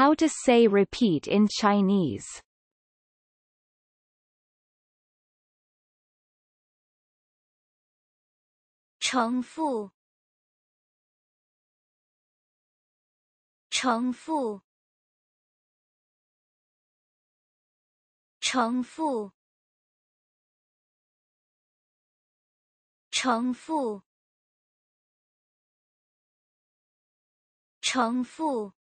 How to say repeat in Chinese Cheng Fu Cheng Fu Cheng Fu Cheng Fu Cheng